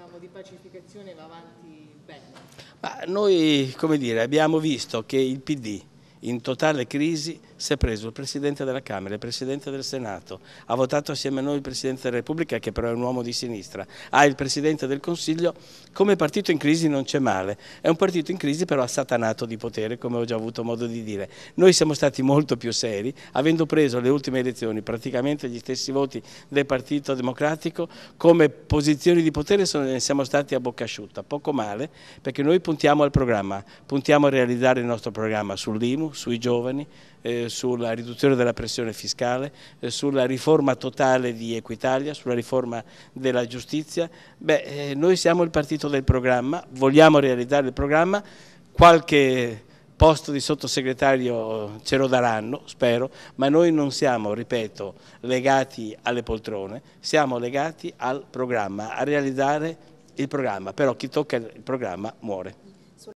diciamo, di pacificazione va avanti bene? Ma noi come dire, abbiamo visto che il PD in totale crisi, si è preso il Presidente della Camera, il Presidente del Senato, ha votato assieme a noi il Presidente della Repubblica che però è un uomo di sinistra, ha il Presidente del Consiglio, come partito in crisi non c'è male, è un partito in crisi però assatanato di potere come ho già avuto modo di dire. Noi siamo stati molto più seri, avendo preso le ultime elezioni praticamente gli stessi voti del Partito Democratico, come posizioni di potere ne siamo stati a bocca asciutta, poco male perché noi puntiamo al programma, puntiamo a realizzare il nostro programma sull'IMU, sui giovani, eh, sulla riduzione della pressione fiscale, eh, sulla riforma totale di Equitalia, sulla riforma della giustizia. Beh, eh, noi siamo il partito del programma, vogliamo realizzare il programma, qualche posto di sottosegretario eh, ce lo daranno, spero, ma noi non siamo, ripeto, legati alle poltrone, siamo legati al programma, a realizzare il programma, però chi tocca il programma muore.